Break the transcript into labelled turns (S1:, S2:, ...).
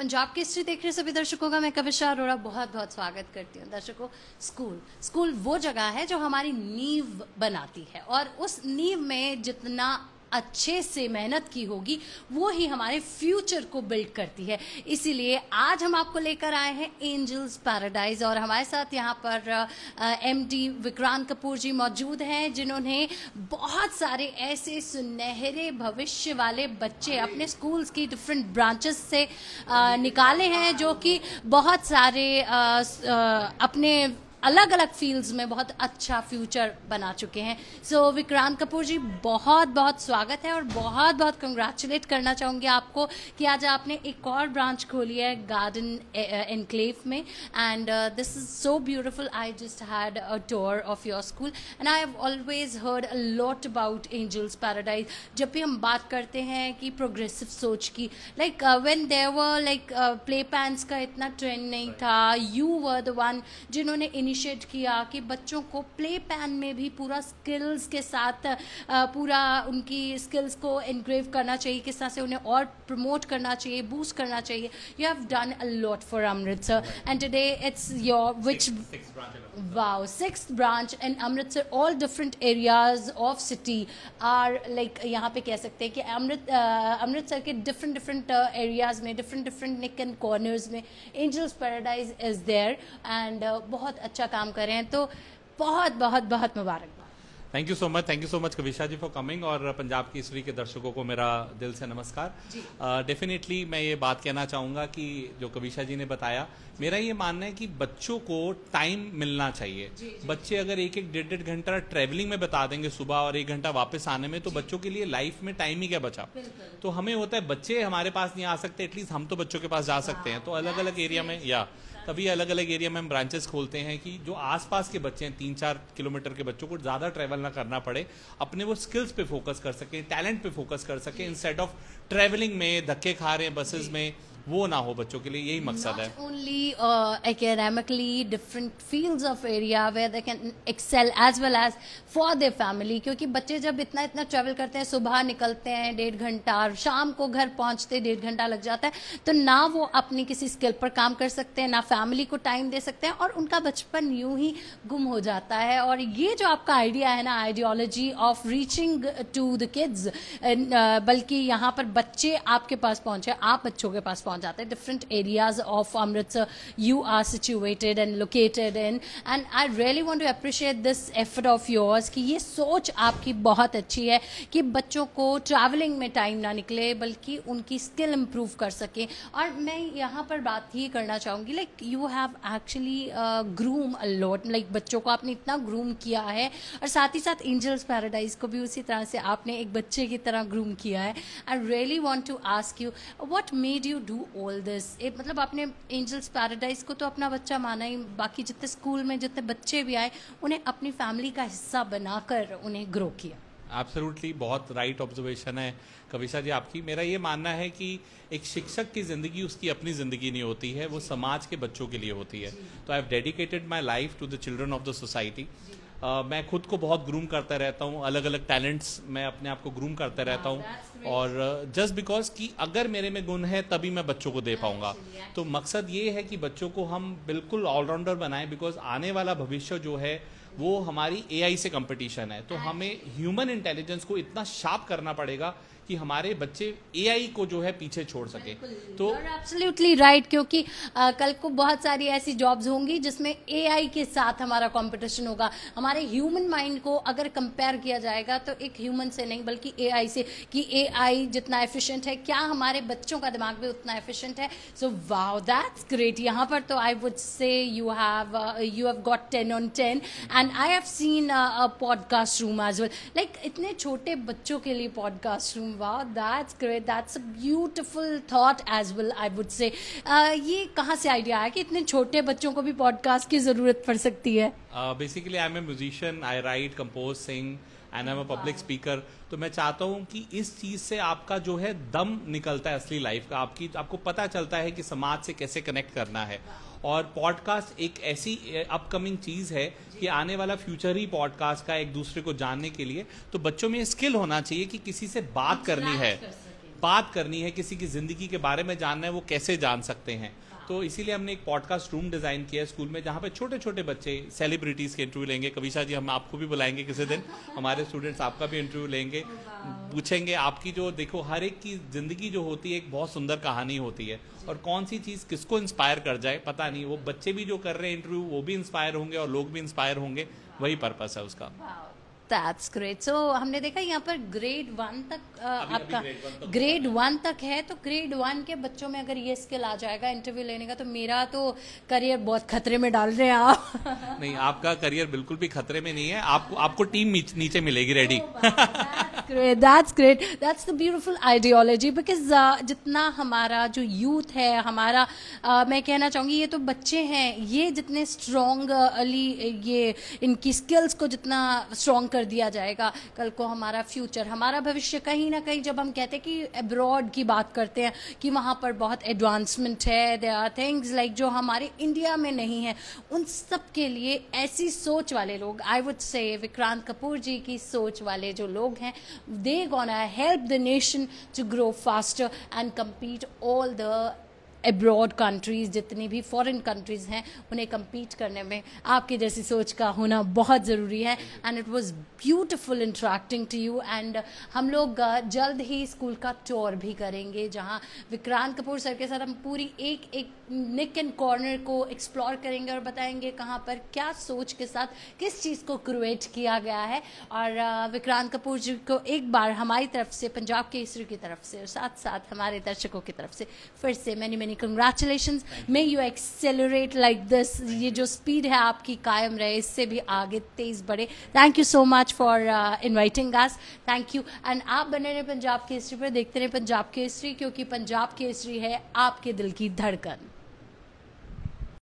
S1: पंजाब की हिस्ट्री देख रहे सभी दर्शकों का मैं कविशा अरोड़ा बहुत बहुत स्वागत करती हूँ दर्शकों स्कूल स्कूल वो जगह है जो हमारी नींव बनाती है और उस नींव में जितना अच्छे से मेहनत की होगी वो ही हमारे फ्यूचर को बिल्ड करती है इसीलिए आज हम आपको लेकर आए हैं एंजल्स पैराडाइज और हमारे साथ यहाँ पर एम डी विक्रांत कपूर जी मौजूद हैं जिन्होंने बहुत सारे ऐसे सुनहरे भविष्य वाले बच्चे अपने स्कूल्स की डिफरेंट ब्रांचेस से निकाले हैं जो कि बहुत सारे अपने अलग अलग फील्ड्स में बहुत अच्छा फ्यूचर बना चुके हैं सो so, विक्रांत कपूर जी बहुत बहुत स्वागत है और बहुत बहुत कंग्रेचुलेट करना चाहूंगी आपको कि आज आपने एक और ब्रांच खोली है गार्डन एनक्लेव में and this is so beautiful I just had a tour of your school and I have always heard a lot about Angels Paradise जब भी हम बात करते हैं कि प्रोग्रेसिव सोच की like when they like play pens का इतना ट्रेंड नहीं था यू वर द वन जिन्होंने इनिशिएट किया कि बच्चों को प्ले पैन में भी पूरा स्किल्स के साथ पूरा उनकी स्किल्स को इनग्रेव करना चाहिए किस तरह से उन्हें और प्रमोट करना चाहिए बूस्ट करना चाहिए you have done a lot for Amritsar and today it's your which wow six branch in Amritsar all different areas of city are like यहाँ पे कह सकते हैं कि अमृत अमृतसर के डिफरेंट डिफरेंट एरियाज में different different nook and corners में Angels Paradise is there and बहुत अच्छा अच्छा काम कर रहे हैं तो बहुत बहुत बहुत मुबारकबाद
S2: thank you so much thank you so much Kavisha ji for coming और पंजाब की हिस्ट्री के दर्शकों को मेरा दिल से
S1: नमस्कार
S2: डेफिनेटली uh, मैं ये बात कहना चाहूँगा कि जो कविशा जी ने बताया मेरा ये मानना है कि बच्चों को टाइम मिलना चाहिए जी, जी, बच्चे अगर एक एक डेढ़ डेढ़ घंटा ट्रेवलिंग में बता देंगे सुबह और एक घंटा वापस आने में तो बच्चों के लिए लाइफ में टाइम ही क्या बचा तो हमें होता है बच्चे हमारे पास नहीं आ सकते एटलीस्ट हम तो बच्चों के पास जा सकते हैं हाँ, तो अलग अलग एरिया में या तभी अलग अलग एरिया में हम ब्रांचेस खोलते हैं कि जो आसपास के बच्चे हैं तीन चार किलोमीटर के बच्चों को ज़्यादा ट्रैवल ना करना पड़े अपने वो स्किल्स पे फोकस कर सकें टैलेंट पे फोकस कर सकें इंस्टेड ऑफ ट्रैवलिंग में धक्के खा रहे हैं बसेज में वो ना हो बच्चों के लिए यही मकसद है
S1: only academically different fields of area where they can excel as well as for their family क्योंकि बच्चे जब इतना इतना ट्रैवल करते हैं सुबह निकलते हैं डेढ़ घंटा और शाम को घर पहुंचते डेढ़ घंटा लग जाता है तो ना वो अपनी किसी स्किल पर काम कर सकते हैं ना फैमिली को टाइम दे सकते हैं और उनका बचपन यूं ही गुम हो जाता है और ये जो आपका आइडिया है ना ideology of reaching to the kids बल्कि यहाँ पर बच्चे आपके पास पहुंचे आप बच्चों के पास पहुंच जाते हैं different areas of Amritsar you are situated and located in and I really want to appreciate this effort of yours कि ये सोच आपकी बहुत अच्छी है कि बच्चों को ट्रैवलिंग में टाइम ना निकले बल्कि उनकी स्किल इम्प्रूव कर सकें और मैं यहाँ पर बात ही करना चाहूँगी like you have actually groom a lot like बच्चों को आपने इतना ग्रूम किया है और साथ ही साथ एंजल्स पैराडाइज को भी उसी तरह से आपने एक बच्चे की तरह ग्रूम किया है I really want to ask you what made you do do all this मतलब आपने एंजल्स पैराडाइज को तो अपना बच्चा माना ही बाकी जितने स्कूल में जितने बच्चे भी आए उन्हें अपनी फैमिली का हिस्सा बनाकर उन्हें ग्रो किया
S2: एब्सोल्युटली बहुत राइट right ऑब्जर्वेशन है कविशा जी आपकी मेरा ये मानना है कि एक शिक्षक की ज़िंदगी उसकी अपनी ज़िंदगी नहीं होती है वो समाज के बच्चों के लिए होती है तो I have dedicated my life to the children of the society मैं खुद को बहुत ग्रूम करता रहता हूँ अलग अलग टैलेंट्स मैं अपने आप को ग्रूम करता रहता हूँ और जस्ट बिकॉज कि अगर मेरे में गुण है तभी मैं बच्चों को दे पाऊंगा तो मकसद ये है कि बच्चों को हम बिल्कुल ऑलराउंडर बनाएं बिकॉज आने वाला भविष्य जो है वो हमारी एआई से कंपटीशन है तो हमें ह्यूमन इंटेलिजेंस को इतना शार्प करना पड़ेगा कि हमारे बच्चे एआई को जो है पीछे छोड़ सके तो
S1: एब्सोल्युटली राइट right, क्योंकि आ, कल को बहुत सारी ऐसी जॉब्स होंगी जिसमें एआई के साथ हमारा कंपटीशन होगा हमारे ह्यूमन माइंड को अगर कंपेयर किया जाएगा तो एक ह्यूमन से नहीं बल्कि एआई से कि एआई जितना एफिशिएंट है क्या हमारे बच्चों का दिमाग भी उतना एफिशिएंट है सो वाओ दैट्स ग्रेट यहाँ पर तो I would say you have you have got ten on ten and I have seen podcast room as well like इतने छोटे बच्चों के लिए पॉडकास्ट रूम वाह that's great that's a beautiful thought as well I would say ये कहाँ से idea आया कि इतने छोटे बच्चों को भी पॉडकास्ट की जरूरत पड़ सकती है
S2: basically I am a musician I write compose sing and I am public speaker तो मैं चाहता हूँ कि इस चीज से आपका जो है दम निकलता है असली लाइफ का आपकी आपको पता चलता है कि समाज से कैसे कनेक्ट करना है wow. और पॉडकास्ट एक ऐसी अपकमिंग चीज़ है कि आने वाला फ्यूचर ही पॉडकास्ट का एक दूसरे को जानने के लिए तो बच्चों में स्किल होना चाहिए कि किसी से बात करनी है बात करनी है किसी की ज़िंदगी के बारे में जानना है वो कैसे जान सकते हैं तो इसीलिए हमने एक पॉडकास्ट रूम डिजाइन किया है स्कूल में जहाँ पे छोटे छोटे बच्चे सेलिब्रिटीज के इंटरव्यू लेंगे कविशा जी हम आपको भी बुलाएंगे किसी दिन हमारे स्टूडेंट्स आपका भी इंटरव्यू लेंगे पूछेंगे आपकी जो देखो हर एक की जिंदगी जो होती है एक बहुत सुंदर कहानी होती है और कौन सी चीज किसको इंस्पायर कर जाए पता नहीं वो बच्चे भी जो कर रहे हैं इंटरव्यू वो भी इंस्पायर होंगे और लोग भी इंस्पायर होंगे वही पर्पस है उसका
S1: दैट्स ग्रेट सो हमने देखा यहाँ पर ग्रेड वन तक uh, आपका ग्रेड वन तक है तो ग्रेड वन के बच्चों में अगर ये स्किल आ जाएगा इंटरव्यू लेने का तो मेरा तो करियर बहुत खतरे में डाल रहे हैं आप
S2: नहीं आपका करियर बिल्कुल भी खतरे में नहीं है आपको आपको टीम नीचे मिलेगी ready
S1: that's great that's the beautiful ideology because जितना हमारा जो यूथ है हमारा uh, मैं कहना चाहूँगी ये तो बच्चे हैं ये जितने स्ट्रॉन्ग अली ये इनकी स्किल्स को जितना स्ट्रॉन्ग कर कर दिया जाएगा कल को हमारा फ्यूचर हमारा भविष्य कहीं ना कहीं जब हम कहते हैं कि अब्रॉड की बात करते हैं कि वहाँ पर बहुत एडवांसमेंट है दे आर थिंग्स लाइक जो हमारे इंडिया में नहीं है उन सब के लिए ऐसी सोच वाले लोग आई वुड से विक्रांत कपूर जी की सोच वाले जो लोग हैं they gonna help the nation to grow faster and compete all the abroad countries जितनी भी फॉरेन कंट्रीज़ हैं उन्हें कम्पीट करने में आपकी जैसी सोच का होना बहुत ज़रूरी है and it was beautiful interacting to you and हम लोग uh, जल्द ही स्कूल का टूर भी करेंगे जहाँ विक्रांत कपूर सर के साथ हम पूरी एक एक निक एंड कॉर्नर को एक्सप्लोर करेंगे और बताएंगे कहाँ पर क्या सोच के साथ किस चीज़ को क्रिएट किया गया है और uh, विक्रांत कपूर जी को एक बार हमारी तरफ से पंजाब केसरी की तरफ से और साथ साथ हमारे दर्शकों की तरफ से फिर से मैंने मैंने यानी congratulation may you accelerate like this ये जो स्पीड है आपकी कायम रहे इससे भी आगे तेज़ बढ़े thank you so much for inviting us thank you and आप बने रहे पंजाब की हिस्ट्री पर देखते रहे पंजाब की हिस्ट्री क्योंकि पंजाब की हिस्ट्री है आपके दिल की धड़कन